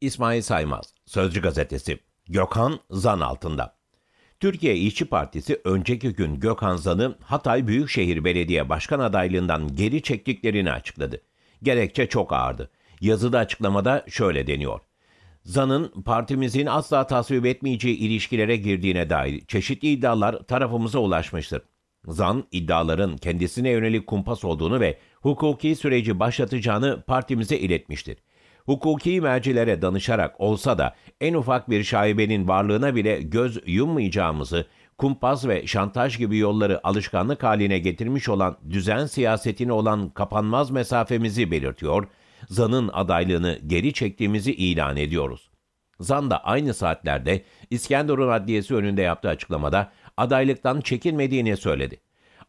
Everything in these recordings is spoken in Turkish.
İsmail Saymaz, Sözcü Gazetesi, Gökhan Zan altında. Türkiye İşçi Partisi önceki gün Gökhan Zan'ı Hatay Büyükşehir Belediye Başkan adaylığından geri çektiklerini açıkladı. Gerekçe çok ağırdı. Yazıda açıklamada şöyle deniyor. Zan'ın partimizin asla tasvip etmeyeceği ilişkilere girdiğine dair çeşitli iddialar tarafımıza ulaşmıştır. Zan iddiaların kendisine yönelik kumpas olduğunu ve hukuki süreci başlatacağını partimize iletmiştir hukuki mercilere danışarak olsa da en ufak bir şaibenin varlığına bile göz yummayacağımızı, kumpas ve şantaj gibi yolları alışkanlık haline getirmiş olan düzen siyasetine olan kapanmaz mesafemizi belirtiyor, zanın adaylığını geri çektiğimizi ilan ediyoruz. Zan da aynı saatlerde İskenderun Adliyesi önünde yaptığı açıklamada adaylıktan çekinmediğini söyledi.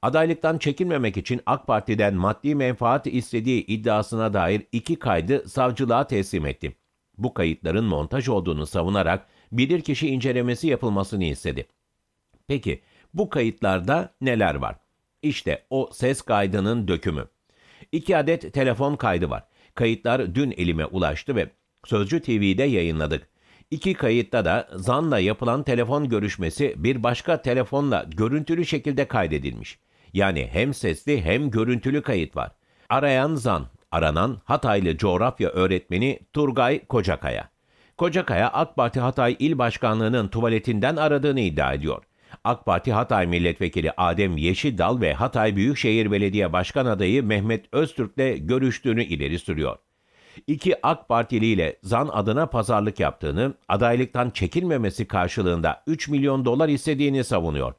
Adaylıktan çekinmemek için AK Parti'den maddi menfaat istediği iddiasına dair iki kaydı savcılığa teslim etti. Bu kayıtların montaj olduğunu savunarak bilirkişi incelemesi yapılmasını istedi. Peki bu kayıtlarda neler var? İşte o ses kaydının dökümü. İki adet telefon kaydı var. Kayıtlar dün elime ulaştı ve Sözcü TV'de yayınladık. İki kayıtta da zanla yapılan telefon görüşmesi bir başka telefonla görüntülü şekilde kaydedilmiş. Yani hem sesli hem görüntülü kayıt var. Arayan zan, aranan Hataylı coğrafya öğretmeni Turgay Kocakaya. Kocakaya AK Parti Hatay İl Başkanlığı'nın tuvaletinden aradığını iddia ediyor. AK Parti Hatay Milletvekili Adem Yeşildal ve Hatay Büyükşehir Belediye Başkan adayı Mehmet Öztürk'le görüştüğünü ileri sürüyor. İki AK Partili ile zan adına pazarlık yaptığını, adaylıktan çekilmemesi karşılığında 3 milyon dolar istediğini savunuyor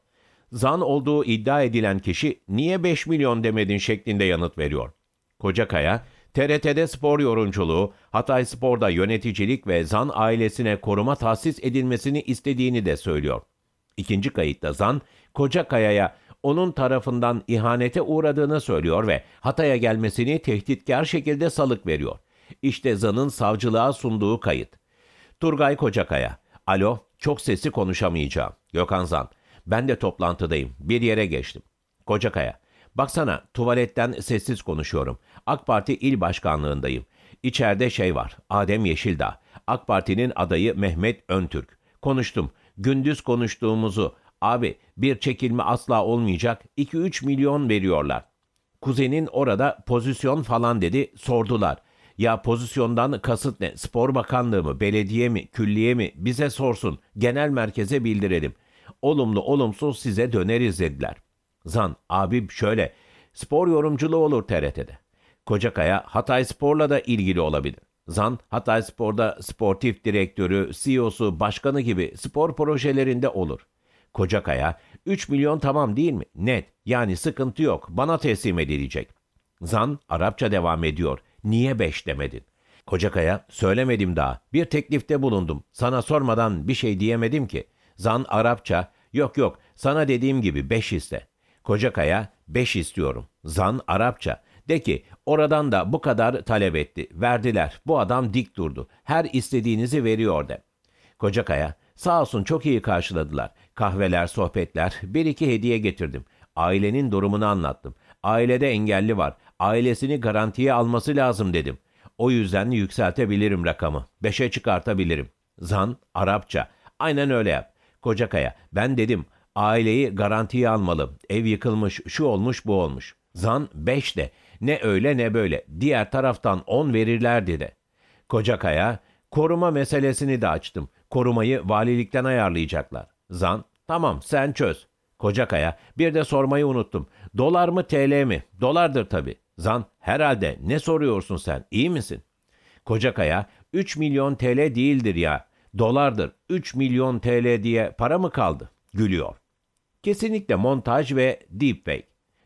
zan olduğu iddia edilen kişi niye 5 milyon demedin şeklinde yanıt veriyor. Kocakaya, TRT'de spor yorumculuğu, Hatay Spor'da yöneticilik ve zan ailesine koruma tahsis edilmesini istediğini de söylüyor. İkinci kayıtta zan, Kocakaya'ya onun tarafından ihanete uğradığını söylüyor ve Hatay'a gelmesini tehditkar şekilde salık veriyor. İşte zanın savcılığa sunduğu kayıt. Turgay Kocakaya, Alo, çok sesi konuşamayacağım. Gökhan Zan, ben de toplantıdayım. Bir yere geçtim. Kocakaya. Baksana tuvaletten sessiz konuşuyorum. AK Parti il başkanlığındayım. İçeride şey var. Adem Yeşildağ. AK Parti'nin adayı Mehmet Öntürk. Konuştum. Gündüz konuştuğumuzu. Abi bir çekilme asla olmayacak. 2-3 milyon veriyorlar. Kuzenin orada pozisyon falan dedi. Sordular. Ya pozisyondan kasıt ne? Spor Bakanlığı mı, belediye mi, külliye mi? Bize sorsun. Genel merkeze bildirelim. Olumlu olumsuz size döneriz dediler. Zan, abim şöyle, spor yorumculuğu olur TRT'de. Kocakaya Hatay Spor'la da ilgili olabilir. Zan, Hatay Spor'da sportif direktörü, CEO'su, başkanı gibi spor projelerinde olur. Kocakaya, 3 milyon tamam değil mi? Net, yani sıkıntı yok, bana teslim edilecek. Zan, Arapça devam ediyor. Niye 5 demedin? Kocakaya, söylemedim daha. Bir teklifte bulundum. Sana sormadan bir şey diyemedim ki. Zan Arapça, yok yok sana dediğim gibi beş iste. Kocakaya beş istiyorum. Zan Arapça. De ki oradan da bu kadar talep etti. Verdiler. Bu adam dik durdu. Her istediğinizi veriyor de. Kocakaya sağ olsun çok iyi karşıladılar. Kahveler, sohbetler, bir iki hediye getirdim. Ailenin durumunu anlattım. Ailede engelli var. Ailesini garantiye alması lazım dedim. O yüzden yükseltebilirim rakamı. Beşe çıkartabilirim. Zan Arapça. Aynen öyle yap. Kocakaya, ben dedim aileyi garantiye almalı. Ev yıkılmış, şu olmuş, bu olmuş. Zan 5 de. Ne öyle ne böyle. Diğer taraftan 10 verirler de. Kocakaya, koruma meselesini de açtım. Korumayı valilikten ayarlayacaklar. Zan, tamam sen çöz. Kocakaya, bir de sormayı unuttum. Dolar mı TL mi? Dolardır tabii. Zan, herhalde ne soruyorsun sen? İyi misin? Kocakaya, 3 milyon TL değildir ya. Dolardır 3 milyon TL diye para mı kaldı? Gülüyor. Kesinlikle montaj ve deepfake.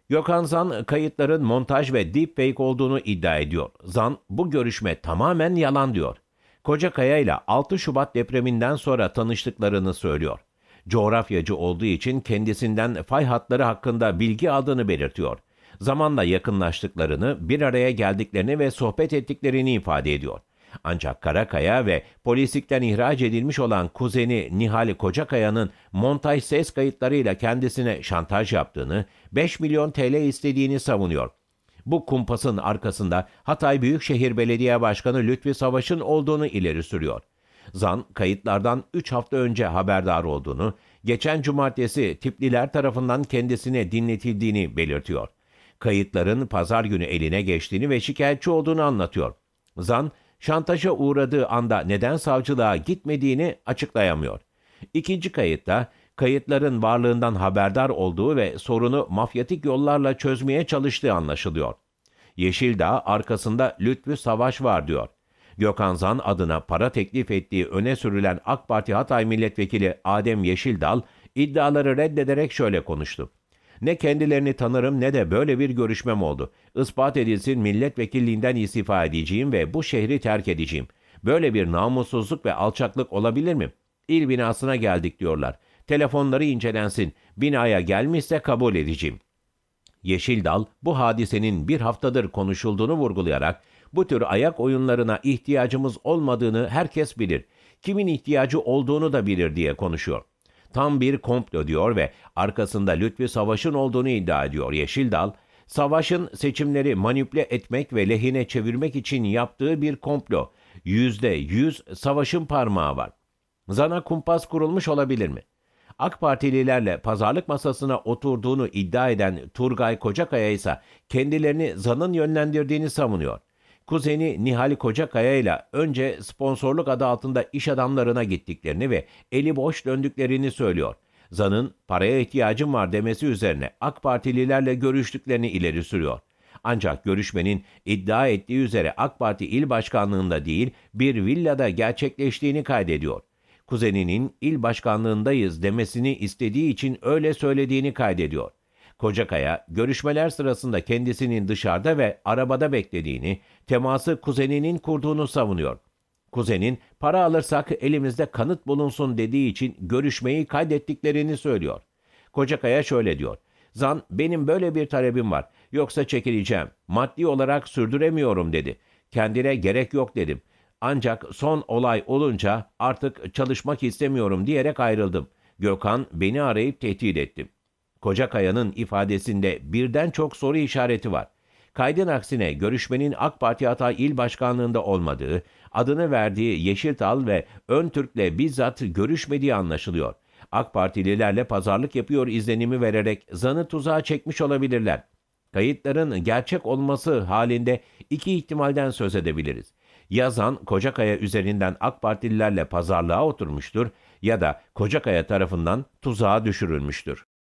Gökhan Zan kayıtların montaj ve deepfake olduğunu iddia ediyor. Zan bu görüşme tamamen yalan diyor. Kocakaya ile 6 Şubat depreminden sonra tanıştıklarını söylüyor. Coğrafyacı olduğu için kendisinden fay hatları hakkında bilgi aldığını belirtiyor. Zamanla yakınlaştıklarını, bir araya geldiklerini ve sohbet ettiklerini ifade ediyor. Ancak Karakaya ve polislikten ihraç edilmiş olan kuzeni Nihal Kocakaya'nın montaj ses kayıtlarıyla kendisine şantaj yaptığını, 5 milyon TL istediğini savunuyor. Bu kumpasın arkasında Hatay Büyükşehir Belediye Başkanı Lütfi Savaş'ın olduğunu ileri sürüyor. Zan kayıtlardan 3 hafta önce haberdar olduğunu, geçen cumartesi tipliler tarafından kendisine dinletildiğini belirtiyor. Kayıtların pazar günü eline geçtiğini ve şikayetçi olduğunu anlatıyor. Zan, şantaja uğradığı anda neden savcılığa gitmediğini açıklayamıyor. İkinci kayıtta kayıtların varlığından haberdar olduğu ve sorunu mafyatik yollarla çözmeye çalıştığı anlaşılıyor. Yeşildağ arkasında lütfü savaş var diyor. Gökhan Zan adına para teklif ettiği öne sürülen AK Parti Hatay Milletvekili Adem Yeşildal iddiaları reddederek şöyle konuştu. Ne kendilerini tanırım ne de böyle bir görüşmem oldu. Ispat edilsin milletvekilliğinden istifa edeceğim ve bu şehri terk edeceğim. Böyle bir namussuzluk ve alçaklık olabilir mi? İl binasına geldik diyorlar. Telefonları incelensin. Binaya gelmişse kabul edeceğim. Yeşildal bu hadisenin bir haftadır konuşulduğunu vurgulayarak bu tür ayak oyunlarına ihtiyacımız olmadığını herkes bilir. Kimin ihtiyacı olduğunu da bilir diye konuşuyor tam bir komplo diyor ve arkasında Lütfi Savaş'ın olduğunu iddia ediyor Yeşildal. Savaş'ın seçimleri manipüle etmek ve lehine çevirmek için yaptığı bir komplo. Yüzde yüz Savaş'ın parmağı var. Zana kumpas kurulmuş olabilir mi? AK Partililerle pazarlık masasına oturduğunu iddia eden Turgay Kocakaya ise kendilerini zanın yönlendirdiğini savunuyor.'' kuzeni Nihal Kocakaya ile önce sponsorluk adı altında iş adamlarına gittiklerini ve eli boş döndüklerini söylüyor. Zan'ın paraya ihtiyacım var demesi üzerine AK Partililerle görüştüklerini ileri sürüyor. Ancak görüşmenin iddia ettiği üzere AK Parti il başkanlığında değil bir villada gerçekleştiğini kaydediyor. Kuzeninin il başkanlığındayız demesini istediği için öyle söylediğini kaydediyor. Kocakaya görüşmeler sırasında kendisinin dışarıda ve arabada beklediğini, teması kuzeninin kurduğunu savunuyor. Kuzenin para alırsak elimizde kanıt bulunsun dediği için görüşmeyi kaydettiklerini söylüyor. Kocakaya şöyle diyor. Zan benim böyle bir talebim var yoksa çekileceğim. Maddi olarak sürdüremiyorum dedi. Kendine gerek yok dedim. Ancak son olay olunca artık çalışmak istemiyorum diyerek ayrıldım. Gökhan beni arayıp tehdit etti. Kocakaya'nın ifadesinde birden çok soru işareti var. Kaydın aksine görüşmenin AK Parti Hatay İl Başkanlığı'nda olmadığı, adını verdiği Yeşiltal ve Öntürk'le bizzat görüşmediği anlaşılıyor. AK Partililerle pazarlık yapıyor izlenimi vererek zanı tuzağa çekmiş olabilirler. Kayıtların gerçek olması halinde iki ihtimalden söz edebiliriz. Yazan Kocakaya üzerinden AK Partililerle pazarlığa oturmuştur ya da Kocakaya tarafından tuzağa düşürülmüştür.